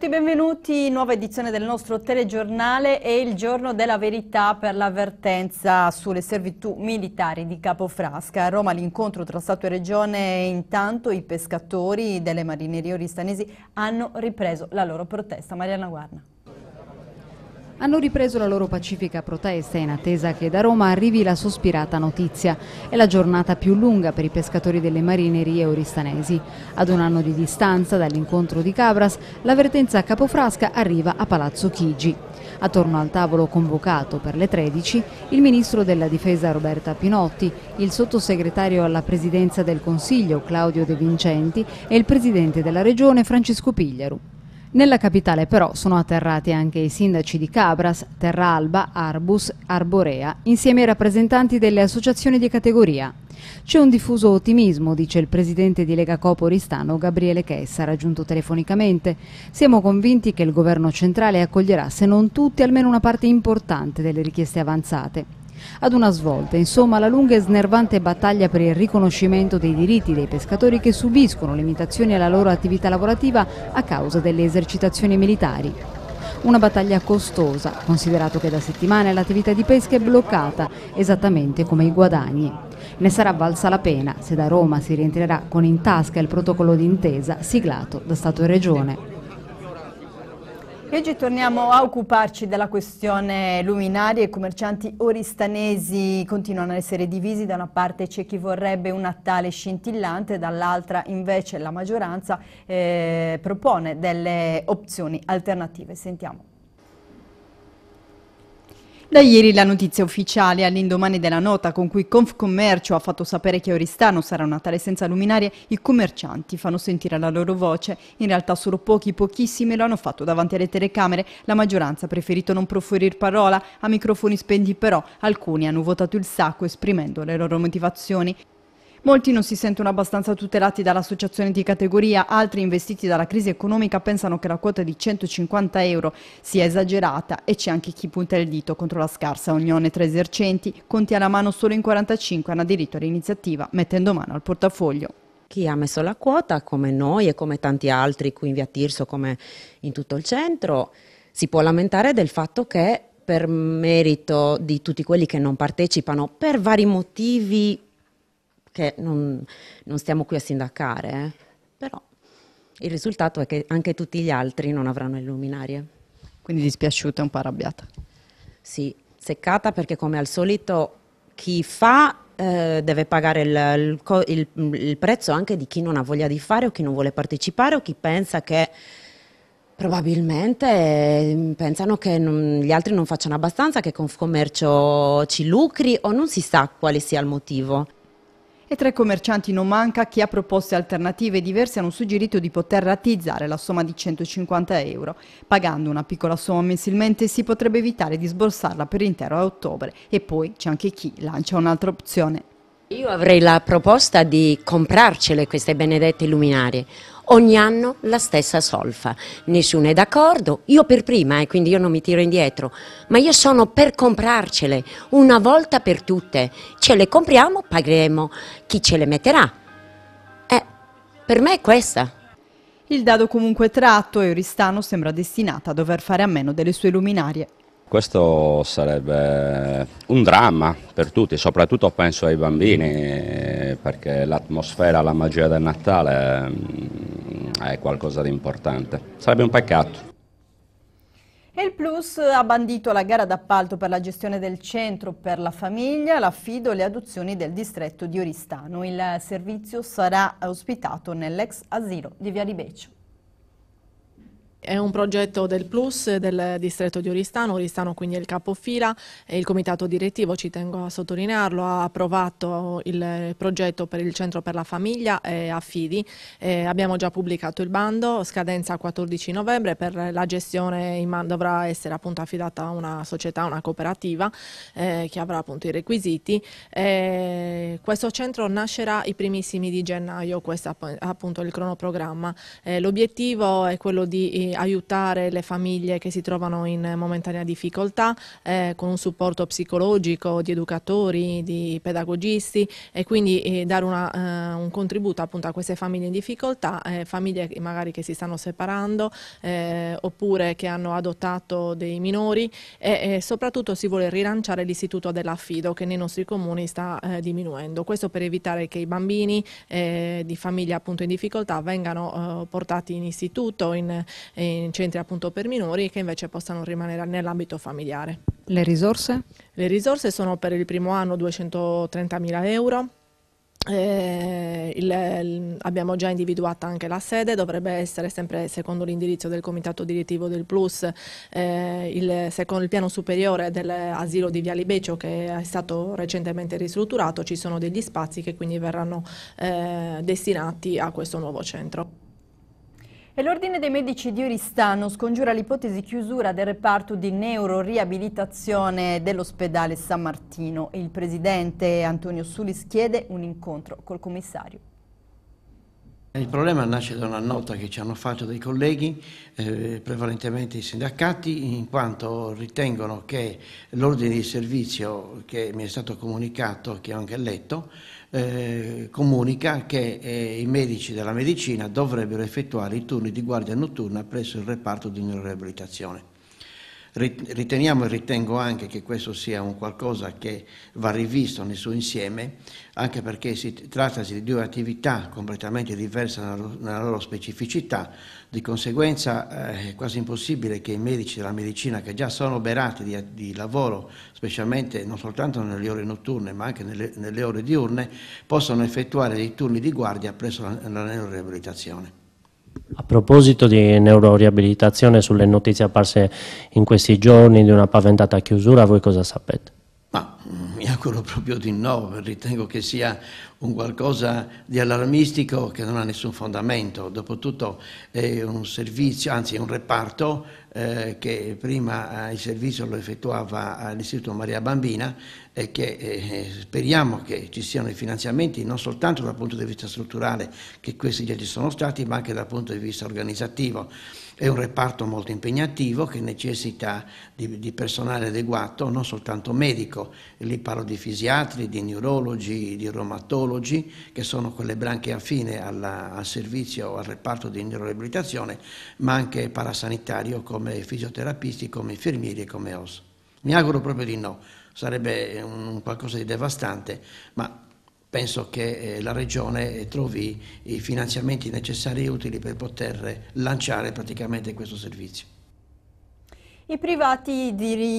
tutti benvenuti, nuova edizione del nostro telegiornale e il giorno della verità per l'avvertenza sulle servitù militari di Capofrasca. A Roma l'incontro tra Stato e Regione e intanto i pescatori delle marinerie oristanesi hanno ripreso la loro protesta. Mariana Guarna hanno ripreso la loro pacifica protesta in attesa che da Roma arrivi la sospirata notizia. È la giornata più lunga per i pescatori delle marinerie oristanesi. Ad un anno di distanza dall'incontro di Cabras, l'avvertenza a Capofrasca arriva a Palazzo Chigi. Attorno al tavolo convocato per le 13, il ministro della difesa Roberta Pinotti, il sottosegretario alla presidenza del Consiglio Claudio De Vincenti e il presidente della regione Francesco Pigliaru. Nella capitale però sono atterrati anche i sindaci di Cabras, Terralba, Arbus, Arborea, insieme ai rappresentanti delle associazioni di categoria. C'è un diffuso ottimismo, dice il presidente di Lega Copo Ristano, Gabriele Chessa, raggiunto telefonicamente. Siamo convinti che il governo centrale accoglierà, se non tutti, almeno una parte importante delle richieste avanzate ad una svolta, insomma la lunga e snervante battaglia per il riconoscimento dei diritti dei pescatori che subiscono limitazioni alla loro attività lavorativa a causa delle esercitazioni militari. Una battaglia costosa, considerato che da settimane l'attività di pesca è bloccata, esattamente come i guadagni. Ne sarà valsa la pena se da Roma si rientrerà con in tasca il protocollo d'intesa siglato da Stato e Regione. E oggi torniamo a occuparci della questione luminaria. I commercianti oristanesi continuano ad essere divisi. Da una parte c'è chi vorrebbe un Natale scintillante, dall'altra invece la maggioranza eh, propone delle opzioni alternative. Sentiamo. Da ieri la notizia ufficiale all'indomani della nota con cui Confcommercio ha fatto sapere che Oristano sarà una tale senza luminarie, i commercianti fanno sentire la loro voce. In realtà solo pochi, pochissimi lo hanno fatto davanti alle telecamere. La maggioranza ha preferito non proferir parola, a microfoni spenti però alcuni hanno votato il sacco esprimendo le loro motivazioni. Molti non si sentono abbastanza tutelati dall'associazione di categoria, altri investiti dalla crisi economica pensano che la quota di 150 euro sia esagerata e c'è anche chi punta il dito contro la scarsa unione tra esercenti, conti alla mano solo in 45 hanno aderito all'iniziativa mettendo mano al portafoglio chi ha messo la quota, come noi e come tanti altri qui in via Tirso, come in tutto il centro, si può lamentare del fatto che per merito di tutti quelli che non partecipano, per vari motivi che non, non stiamo qui a sindacare, eh? però il risultato è che anche tutti gli altri non avranno le luminarie. Quindi dispiaciuta, e un po' arrabbiata. Sì, seccata perché come al solito chi fa eh, deve pagare il, il, il, il, prezzo anche di chi non ha voglia di fare o chi non vuole partecipare o chi pensa che probabilmente eh, pensano che non, gli altri non facciano abbastanza, che Confcommercio ci lucri o non si sa quale sia il motivo. E tra i commercianti non manca chi ha proposte alternative diverse hanno suggerito di poter ratizzare la somma di 150 euro. Pagando una piccola somma mensilmente si potrebbe evitare di sborsarla per intero a ottobre. E poi c'è anche chi lancia un'altra opzione. Io avrei la proposta di comprarcele queste benedette luminarie ogni anno la stessa solfa. Nessuno è d'accordo, io per prima, e eh, quindi io non mi tiro indietro, ma io sono per comprarcele una volta per tutte. Ce le compriamo, pagheremo chi ce le metterà. Eh, per me è questa. Il dado comunque tratto, Euristano sembra destinata a dover fare a meno delle sue luminarie. Questo sarebbe un dramma per tutti, soprattutto penso ai bambini, eh, perché l'atmosfera, la magia del Natale mm, è qualcosa di importante. Sarebbe un peccato. Il Plus ha bandito la gara d'appalto per la gestione del centro per la famiglia, l'affido e le adozioni del distretto di Oristano. Il servizio sarà ospitato nell'ex asilo di Via Ribeccio. È un progetto del Plus del distretto di Oristano, Oristano quindi è il capofila e il comitato direttivo, ci tengo a sottolinearlo, ha approvato il progetto per il centro per la famiglia e affidi. Eh, abbiamo già pubblicato il bando, scadenza 14 novembre, per la gestione dovrà essere appunto affidata a una società, una cooperativa eh, che avrà appunto i requisiti. Eh, questo centro nascerà i primissimi di gennaio, questo è appunto il cronoprogramma. Eh, l'obiettivo è quello di eh, aiutare le famiglie che si trovano in momentanea difficoltà eh, con un supporto psicologico di educatori, di pedagogisti e quindi eh, dare una, eh, un contributo appunto a queste famiglie in difficoltà, eh, famiglie magari che si stanno separando oppure che hanno adottato dei minori e, e soprattutto si vuole rilanciare l'istituto dell'affido che nei nostri comuni sta diminuendo. Questo per evitare che i bambini di famiglie appunto in difficoltà vengano portati in istituto, in, in centri appunto per minori che invece possano rimanere nell'ambito familiare. Le risorse? Le risorse sono per il primo anno 230.000 euro, eh, il, il, abbiamo già individuata anche la sede, dovrebbe essere sempre secondo l'indirizzo del Comitato Direttivo del Plus, eh, il, secondo il piano superiore dell'asilo di Via Libeccio che è stato recentemente ristrutturato, ci sono degli spazi che quindi verranno eh, destinati a questo nuovo centro. E l'Ordine dei Medici di Oristano scongiura l'ipotesi chiusura del reparto di neuroriabilitazione dell'ospedale San Martino. Il presidente Antonio Sulis chiede un incontro col commissario. Il problema nasce da una nota che ci hanno fatto dei colleghi, eh, prevalentemente i sindacati, in quanto ritengono che l'ordine di servizio che mi è stato comunicato, che ho anche letto, eh, comunica che eh, i medici della medicina dovrebbero effettuare i turni di guardia notturna presso il reparto di neurorehabilitazione. Riteniamo e ritengo anche che questo sia un qualcosa che va rivisto nel suo insieme, anche perché si trattasi di due attività completamente diverse nella loro specificità, di conseguenza eh, è quasi impossibile che i medici della medicina, che già sono oberati di, di lavoro, specialmente non soltanto nelle ore notturne, ma anche nelle, nelle ore diurne, possano effettuare dei turni di guardia presso la, la neuroreabilitazione. A proposito di neuroriabilitazione, sulle notizie apparse in questi giorni di una paventata chiusura, voi cosa sapete? auguro proprio di no, ritengo che sia un qualcosa di allarmistico che non ha nessun fondamento, dopotutto è un servizio, anzi è un reparto eh, che prima eh, il servizio lo effettuava all'Istituto Maria Bambina e che eh, speriamo che ci siano i finanziamenti non soltanto dal punto di vista strutturale che questi già ci sono stati ma anche dal punto di vista organizzativo. È un reparto molto impegnativo che necessita di, di personale adeguato, non soltanto medico, lì parlo di fisiatri, di neurologi, di reumatologi, che sono quelle branche affine alla, al servizio, al reparto di neuroabilitazione, ma anche parasanitario come fisioterapisti, come infermieri e come OS. Mi auguro proprio di no, sarebbe un, un qualcosa di devastante, ma penso che eh, la Regione eh, trovi i finanziamenti necessari e utili per poter lanciare praticamente questo servizio. I privati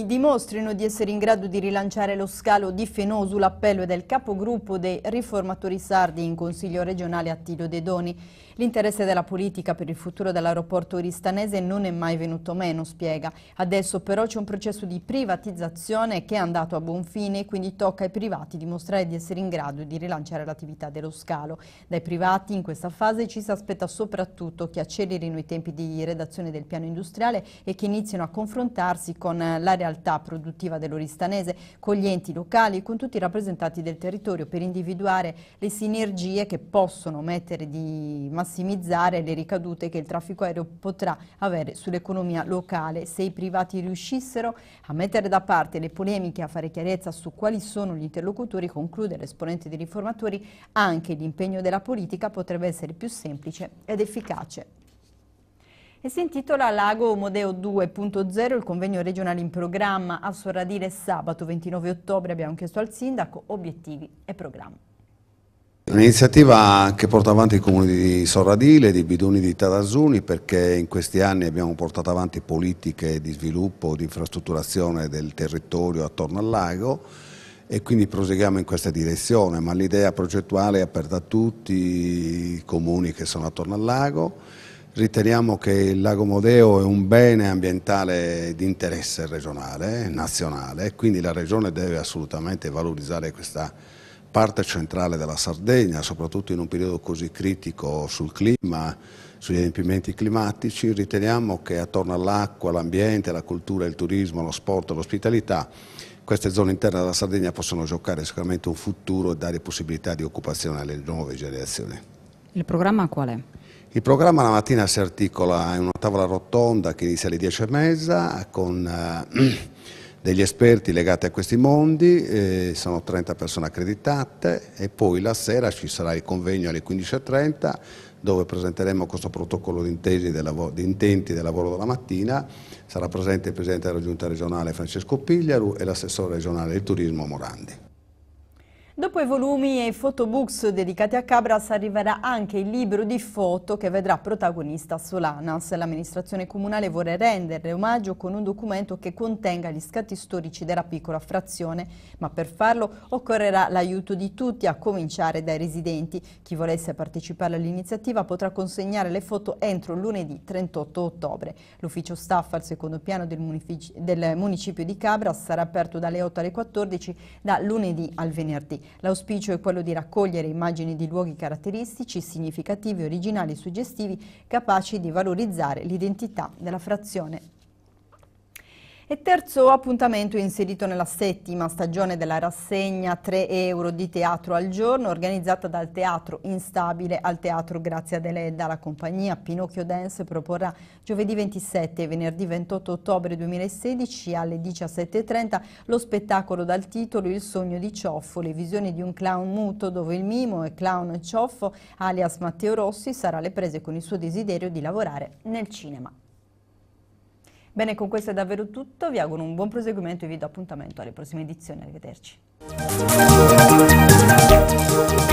dimostrino di essere in grado di rilanciare lo scalo di Fenosu, l'appello del capogruppo dei riformatori sardi in Consiglio regionale a Attilio De Doni. L'interesse della politica per il futuro dell'aeroporto oristanese non è mai venuto meno, spiega. Adesso però c'è un processo di privatizzazione che è andato a buon fine e quindi tocca ai privati dimostrare di essere in grado di rilanciare l'attività dello scalo. Dai privati in questa fase ci si aspetta soprattutto che accelerino i tempi di redazione del piano industriale e che inizino a confrontarsi con la realtà produttiva dell'oristanese, con gli enti locali e con tutti i rappresentanti del territorio per individuare le sinergie che possono mettere di massima massimizzare le ricadute che il traffico aereo potrà avere sull'economia locale. Se i privati riuscissero a mettere da parte le polemiche, a fare chiarezza su quali sono gli interlocutori, conclude l'esponente dei riformatori, anche l'impegno della politica potrebbe essere più semplice ed efficace e si intitola Lago Modeo 2.0, il convegno regionale in programma a Sorradire sabato 29 ottobre. Abbiamo chiesto al sindaco obiettivi e programma. Un'iniziativa che porta avanti i comuni di Sorradile, di Biduni di Tarasuni perché in questi anni abbiamo portato avanti politiche di sviluppo, di infrastrutturazione del territorio attorno al lago e quindi proseguiamo in questa direzione, ma l'idea progettuale è aperta a tutti i comuni che sono attorno al lago. Riteniamo che il lago Modeo è un bene ambientale di interesse regionale, nazionale, quindi la Regione deve assolutamente valorizzare questa parte centrale della Sardegna, soprattutto in un periodo così critico sul clima, sugli adempimenti climatici, riteniamo che attorno all'acqua, all'ambiente, alla cultura, il turismo, lo sport, l'ospitalità, queste zone interne della Sardegna possono giocare sicuramente un futuro e dare possibilità di occupazione alle nuove generazioni. Il programma qual è? Il programma la mattina si articola in una tavola rotonda che inizia alle 10.30 con... Eh, degli esperti legati a questi mondi, eh, sono 30 persone accreditate e poi la sera ci sarà il convegno alle 15.30 dove presenteremo questo protocollo di, di intenti del lavoro della mattina, sarà presente il Presidente della Giunta regionale Francesco Pigliaru e l'assessore regionale del turismo Morandi. Dopo i volumi e i photobooks dedicati a Cabras arriverà anche il libro di foto che vedrà protagonista Solanas. L'amministrazione comunale vorrà renderle omaggio con un documento che contenga gli scatti storici della piccola frazione, ma per farlo occorrerà l'aiuto di tutti, a cominciare dai residenti. Chi volesse partecipare all'iniziativa potrà consegnare le foto entro lunedì 38 ottobre. L'ufficio staff al secondo piano del, municipio di Cabras sarà aperto dalle 8 alle 14 da lunedì al venerdì. L'auspicio è quello di raccogliere immagini di luoghi caratteristici, significativi, originali, e suggestivi, capaci di valorizzare l'identità della frazione e terzo appuntamento inserito nella settima stagione della rassegna 3 euro di teatro al giorno organizzata dal Teatro Instabile al Teatro Grazia Deledda. La compagnia Pinocchio Dance proporrà giovedì 27 e venerdì 28 ottobre 2016 alle 17.30 lo spettacolo dal titolo Il sogno di Cioffo, le visioni di un clown muto dove il mimo e clown Cioffo alias Matteo Rossi sarà alle prese con il suo desiderio di lavorare nel cinema. Bene, con questo è davvero tutto, vi auguro un buon proseguimento e vi do appuntamento alle prossime edizioni, arrivederci.